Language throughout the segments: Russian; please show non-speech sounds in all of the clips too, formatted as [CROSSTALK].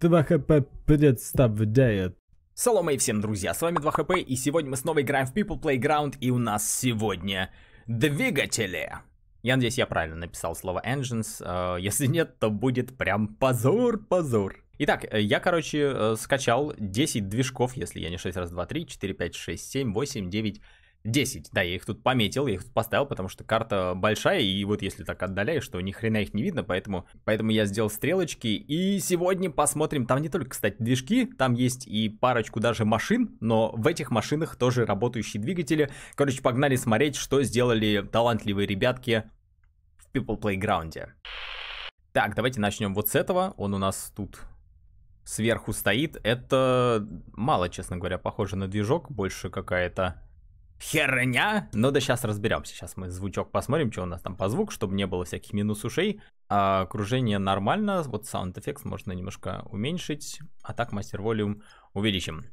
2ХП представляет. Салома и всем, друзья, с вами 2ХП, и сегодня мы снова играем в People Playground, и у нас сегодня двигатели. Я надеюсь, я правильно написал слово engines, э, если нет, то будет прям позор, позор. Итак, э, я, короче, э, скачал 10 движков, если я не 6 раз, 2, 3, 4, 5, 6, 7, 8, 9, 10, да, я их тут пометил, я их тут поставил, потому что карта большая, и вот если так отдаляешь, то ни хрена их не видно, поэтому, поэтому я сделал стрелочки. И сегодня посмотрим, там не только, кстати, движки, там есть и парочку даже машин, но в этих машинах тоже работающие двигатели. Короче, погнали смотреть, что сделали талантливые ребятки в People Playground. Так, давайте начнем вот с этого, он у нас тут сверху стоит, это мало, честно говоря, похоже на движок, больше какая-то херня. Ну да, сейчас разберемся. Сейчас мы звучок посмотрим, что у нас там по звуку, чтобы не было всяких минус ушей. А, окружение нормально. Вот sound effects можно немножко уменьшить. А так мастер волюм увеличим.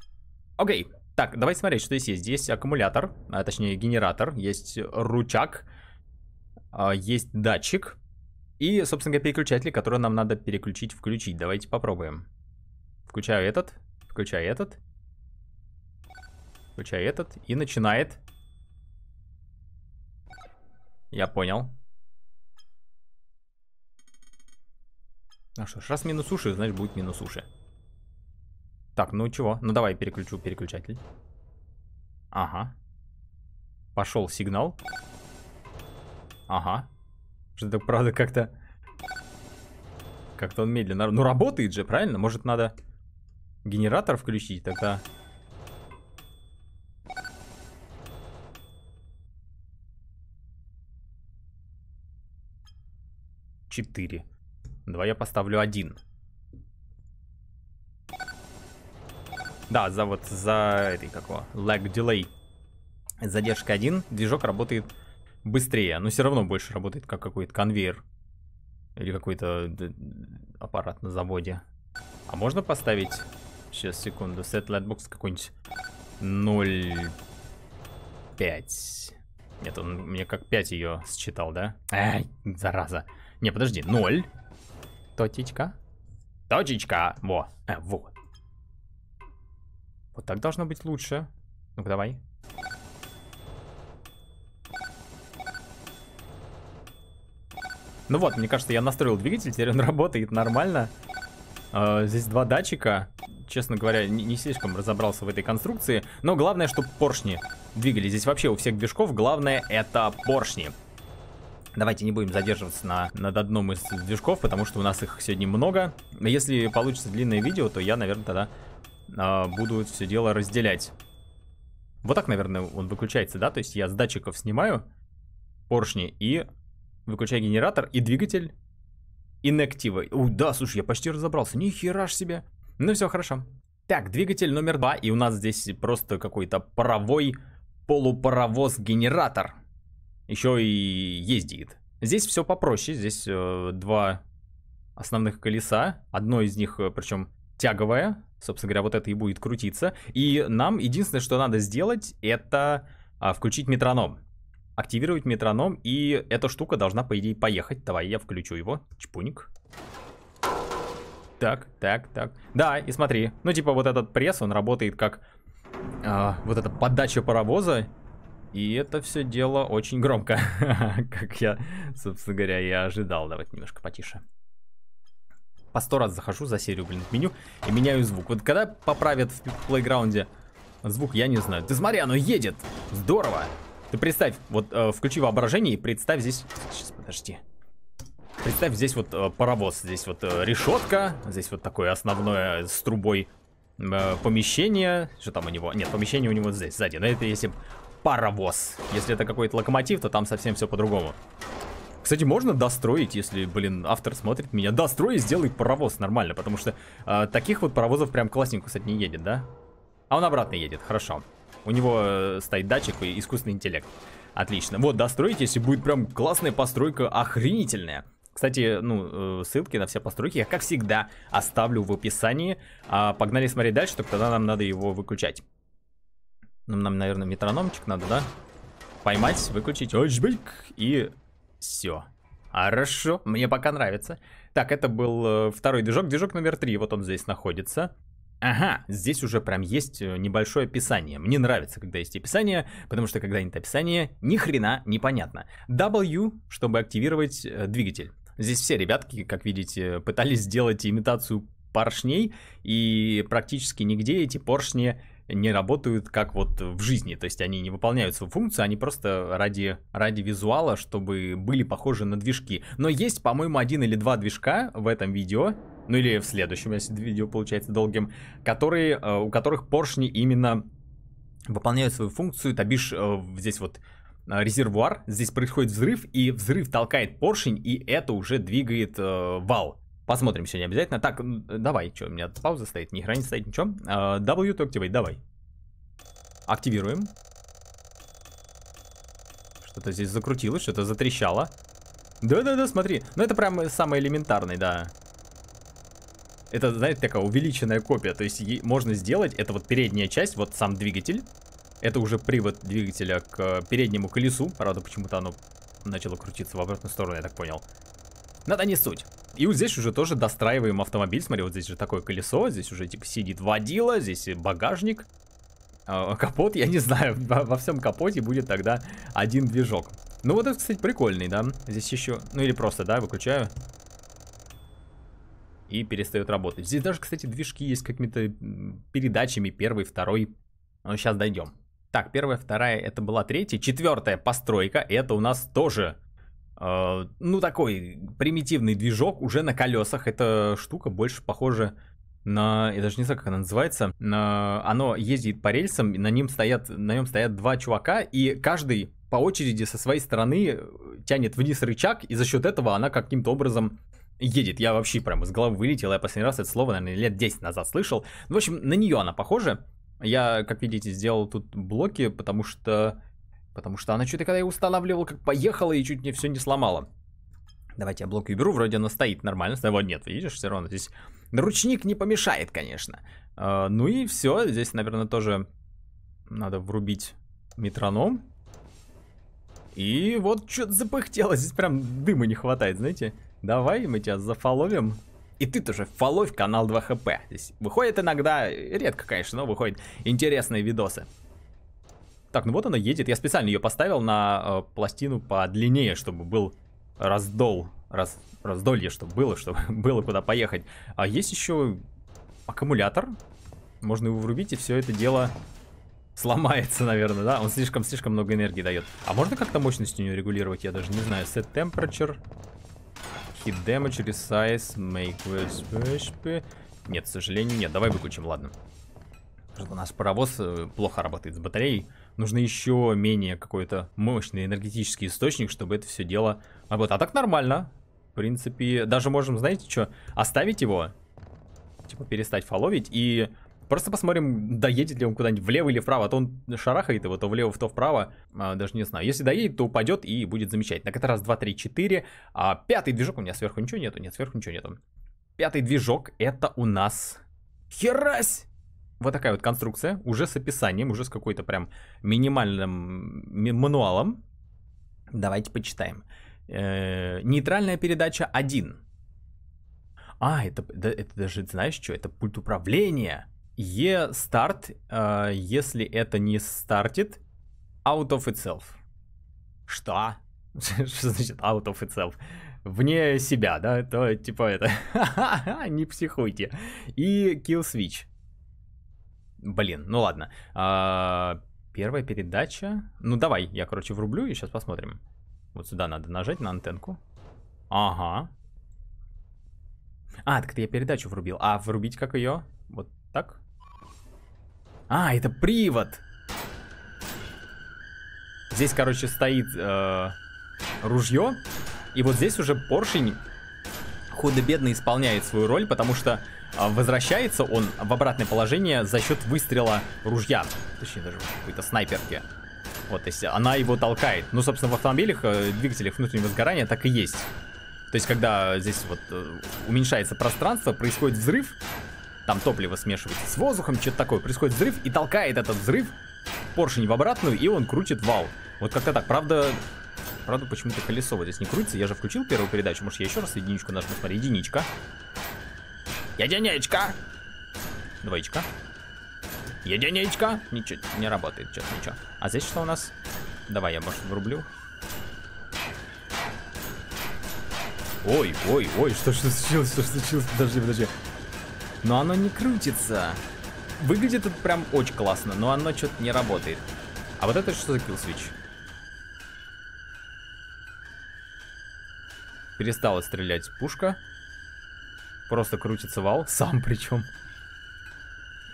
Окей. Так, давайте смотреть, что здесь есть. Здесь аккумулятор, а, точнее генератор. Есть ручак. А, есть датчик. И, собственно говоря, переключатели, которые нам надо переключить, включить. Давайте попробуем. Включаю этот, включаю этот. Включай этот. И начинает. Я понял. Ну что ж, раз минус уши, значит будет минус уши. Так, ну чего? Ну давай переключу переключатель. Ага. Пошел сигнал. Ага. Что-то правда как-то... Как-то он медленно... Ну работает же, правильно? Может надо генератор включить? Тогда 4. Давай я поставлю 1. Да, за вот, за этой, как lag delay. Задержка 1, движок работает быстрее, но все равно больше работает, как какой-то конвейер. Или какой-то э, аппарат на заводе. А можно поставить, сейчас, секунду, set lightbox какой-нибудь 0.5. Нет, он мне как 5 ее считал, да? Ай, зараза. Не, подожди, ноль, Точечка. Точечка. Во. Э, во. Вот так должно быть лучше. Ну-ка, давай. Ну вот, мне кажется, я настроил двигатель, теперь он [LAUGHS] работает нормально. Э, здесь два датчика. Честно говоря, не, не слишком разобрался в этой конструкции. Но главное, чтобы поршни двигались. Здесь вообще у всех движков главное это поршни. Давайте не будем задерживаться на, над одном из движков, потому что у нас их сегодня много. Если получится длинное видео, то я, наверное, тогда э, буду все дело разделять. Вот так, наверное, он выключается, да? То есть я с датчиков снимаю поршни и выключаю генератор и двигатель инактива. О, да, слушай, я почти разобрался. Ни хера ж себе. Ну все, хорошо. Так, двигатель номер два, и у нас здесь просто какой-то паровой полупаровоз-генератор еще и ездит. Здесь все попроще, здесь э, два основных колеса, одно из них, э, причем тяговое, собственно говоря, вот это и будет крутиться. И нам единственное, что надо сделать, это а, включить метроном. Активировать метроном, и эта штука должна, по идее, поехать. Давай я включу его. Чпуник. Так, так, так. Да, и смотри. Ну, типа, вот этот пресс, он работает как а, вот эта подача паровоза. И это все дело очень громко, [LAUGHS] как я, собственно говоря, и ожидал. Давайте немножко потише. По сто раз захожу за серию, блин, в меню и меняю звук. Вот когда поправят в плейграунде звук, я не знаю. Ты смотри, оно едет! Здорово! Ты представь, вот э, включи воображение и представь здесь... Сейчас, подожди. Представь, здесь вот э, паровоз, здесь вот э, решетка, здесь вот такое основное с трубой э, помещение. Что там у него? Нет, помещение у него здесь, сзади. Но это если паровоз. Если это какой-то локомотив, то там совсем все по-другому. Кстати, можно достроить, если, блин, автор смотрит меня. Дострой и сделай паровоз нормально, потому что э, таких вот паровозов прям классненько, кстати, не едет, да? А он обратно едет, хорошо. У него э, стоит датчик и искусственный интеллект. Отлично. Вот, достроить, если будет прям классная постройка, охренительная. Кстати, ну, э, ссылки на все постройки я, как всегда, оставлю в описании. А погнали смотреть дальше, только тогда нам надо его выключать. Ну, нам, наверное, метрономчик надо, да? Поймать, выключить. И все. Хорошо, мне пока нравится. Так, это был э, второй движок. Движок номер три, вот он здесь находится. Ага, здесь уже прям есть э, небольшое описание. Мне нравится, когда есть описание, потому что когда нет описания, ни хрена непонятно. W, чтобы активировать э, двигатель. Здесь все ребятки, как видите, пытались сделать имитацию поршней, и практически нигде эти поршни не работают как вот в жизни, то есть они не выполняют свою функцию, они просто ради, ради визуала, чтобы были похожи на движки. Но есть, по-моему, один или два движка в этом видео, ну или в следующем, если видео получается долгим, которые, э, у которых поршни именно выполняют свою функцию, то бишь э, здесь вот э, резервуар, здесь происходит взрыв, и взрыв толкает поршень, и это уже двигает э, вал. Посмотрим сегодня обязательно. Так, давай, что, у меня пауза стоит, ни хрена не стоит, ничего. Uh, w to activate, давай. Активируем. Что-то здесь закрутилось, что-то затрещало. Да-да-да, смотри. Ну это прям самый элементарный, да. Это, знаете, такая увеличенная копия. То есть можно сделать, это вот передняя часть, вот сам двигатель. Это уже привод двигателя к переднему колесу. Правда, почему-то оно начало крутиться в обратную сторону, я так понял. Надо не суть. И вот здесь уже тоже достраиваем автомобиль. Смотри, вот здесь же такое колесо, здесь уже типа сидит водила, здесь багажник, а, [LAUGHS] капот, я не знаю, во всем капоте будет тогда один движок. Ну вот это, кстати, прикольный, да? Здесь еще, ну или просто, да, выключаю. И перестает работать. Здесь даже, кстати, движки есть какими-то передачами, первый, второй. Ну, сейчас дойдем. Так, первая, вторая, это была третья. Четвертая постройка, это у нас тоже а, ну, такой примитивный движок уже на колесах. Эта штука больше похожа на, я даже не знаю, как она называется, на, оно ездит по рельсам, и на, ним стоят, на нем стоят два чувака, и каждый по очереди со своей стороны э, тянет вниз рычаг, и за счет этого она каким-то образом едет. Я вообще прям из головы вылетел, я последний раз это слово, наверное, лет 10 назад слышал. Ну, в общем, на нее она похожа. Я, как видите, сделал тут блоки, потому что Потому что она что-то, когда я устанавливал, как поехала и чуть не все не сломала. Давайте я блок уберу, вроде она стоит нормально, его нет, видишь, все равно здесь ручник не помешает, конечно. А, ну и все, здесь, наверное, тоже надо врубить метроном. И вот что-то запыхтело, здесь прям дыма не хватает, знаете. Давай мы тебя зафоловим. И ты тоже фоловь канал 2 хп. Здесь выходит иногда, редко, конечно, но выходят интересные видосы. Так, ну вот она едет. Я специально ее поставил на э, пластину подлиннее, чтобы был раздол. Раз, раздолье, чтобы было, чтобы [LAUGHS] было куда поехать. А есть еще аккумулятор. Можно его врубить, и все это дело сломается, наверное, да? Он слишком-слишком много энергии дает. А можно как-то мощность у него регулировать? Я даже не знаю. Set temperature. Hit damage, resize, make with... Нет, к сожалению, нет. Давай выключим, ладно. Потому наш паровоз э, плохо работает с батареей нужно еще менее какой-то мощный энергетический источник, чтобы это все дело работало. А так нормально. В принципе, даже можем, знаете что, оставить его. Типа перестать фоловить и просто посмотрим, доедет ли он куда-нибудь влево или вправо. А то он шарахает его то влево, то вправо. А, даже не знаю. Если доедет, то упадет и будет замечательно. Так это раз, два, три, четыре. А пятый движок у меня сверху ничего нету. Нет, сверху ничего нету. Пятый движок это у нас... Херась! вот такая вот конструкция, уже с описанием, уже с какой-то прям минимальным мануалом. Давайте почитаем. Э-э- нейтральная передача 1. А, это, да, это даже, знаешь что, это пульт управления. E start э, если это не стартит, out of itself. Что? [LAUGHS] Что значит out of itself? Вне себя, да? То типа это. [LAUGHS] не психуйте. И kill switch. Блин, ну ладно. А, первая передача. Ну давай, я, короче, врублю и сейчас посмотрим. Вот сюда надо нажать на антенку. Ага. А, так это я передачу врубил. А врубить как ее? Вот так? А, это привод! Здесь, короче, стоит э, ружье. И вот здесь уже поршень худо-бедно исполняет свою роль, потому что а, возвращается он в обратное положение за счет выстрела ружья. Точнее, даже какой-то снайперки. Вот, то есть она его толкает. Ну, собственно, в автомобилях, э, двигателях внутреннего сгорания так и есть. То есть, когда здесь вот э, уменьшается пространство, происходит взрыв, там топливо смешивается с воздухом, что-то такое, происходит взрыв и толкает этот взрыв поршень в обратную, и он крутит вал. Вот как-то так. Правда, Правда, почему-то колесо вот здесь не крутится. Я же включил первую передачу. Может, я еще раз единичку нажму? Смотри, единичка. Единичка! Двоечка. Единичка! Ничего, не работает, что ничего. А здесь что у нас? Давай, я, может, врублю. Ой, ой, ой, что что случилось, что случилось, подожди, подожди. Но оно не крутится. Выглядит это прям очень классно, но оно что-то не работает. А вот это что за килл свич? Перестала стрелять пушка. Просто крутится вал, [LAUGHS] сам причем.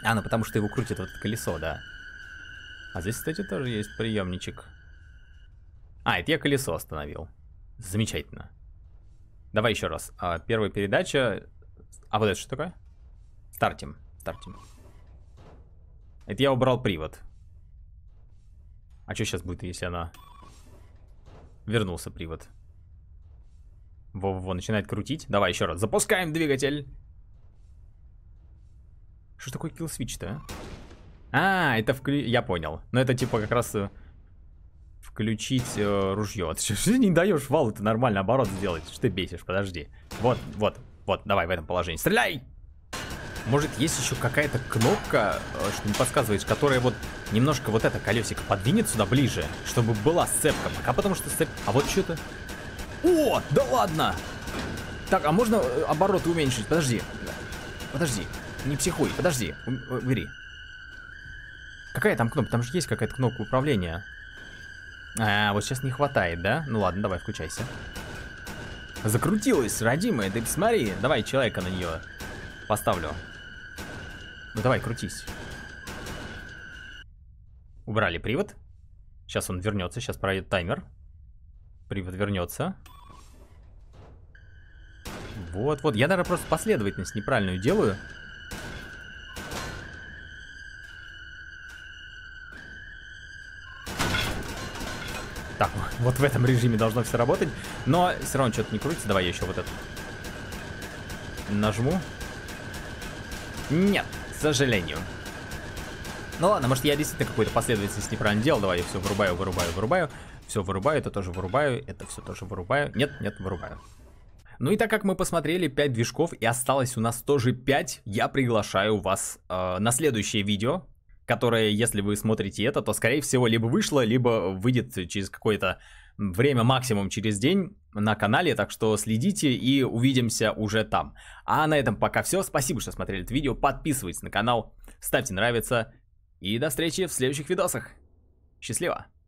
А, ну потому что его крутит вот это колесо, да. А здесь, кстати, тоже есть приемничек. А, это я колесо остановил. Замечательно. Давай еще раз. А, первая передача... А вот это что такое? Стартим. Стартим. Это я убрал привод. А что сейчас будет, если она... Вернулся привод. Во-во-во, начинает крутить. Давай еще раз. Запускаем двигатель. Что такое kill switch-то? А? а, это вклю... Я понял. Но ну, это типа как раз э, включить э, ружье. Ты что [LAUGHS] не даешь вал, это нормально оборот сделать. Что ты бесишь? Подожди. Вот, вот, вот, давай в этом положении. Стреляй! Может, есть еще какая-то кнопка, э, что не подсказывает, которая вот немножко вот это колесико подвинет сюда ближе, чтобы была сцепка. Пока потому что сцепка. А вот что-то... О, да ладно! Так, а можно э, обороты уменьшить? Подожди. Подожди. Не психуй, подожди. Э, убери. Какая там кнопка? Там же есть какая-то кнопка управления. А, вот сейчас не хватает, да? Ну ладно, давай, включайся. Закрутилась, родимая, ты посмотри. Давай человека на нее поставлю. Ну давай, крутись. Убрали привод. Сейчас он вернется, сейчас пройдет таймер. Привод вернется. Вот, вот. Я, наверное, просто последовательность неправильную делаю. Так, [LAUGHS] вот в этом режиме должно все работать. Но все равно что-то не крутится. Давай я еще вот это нажму. Нет, к сожалению. Ну ладно, может я действительно какую-то последовательность неправильно делал. Давай я все вырубаю, вырубаю, вырубаю. Все вырубаю, это тоже вырубаю, это все тоже вырубаю. Нет, нет, вырубаю. Ну и так как мы посмотрели 5 движков и осталось у нас тоже 5, я приглашаю вас э, на следующее видео, которое, если вы смотрите это, то, скорее всего, либо вышло, либо выйдет через какое-то время, максимум через день на канале, так что следите и увидимся уже там. А на этом пока все. Спасибо, что смотрели это видео. Подписывайтесь на канал, ставьте нравится и до встречи в следующих видосах. Счастливо!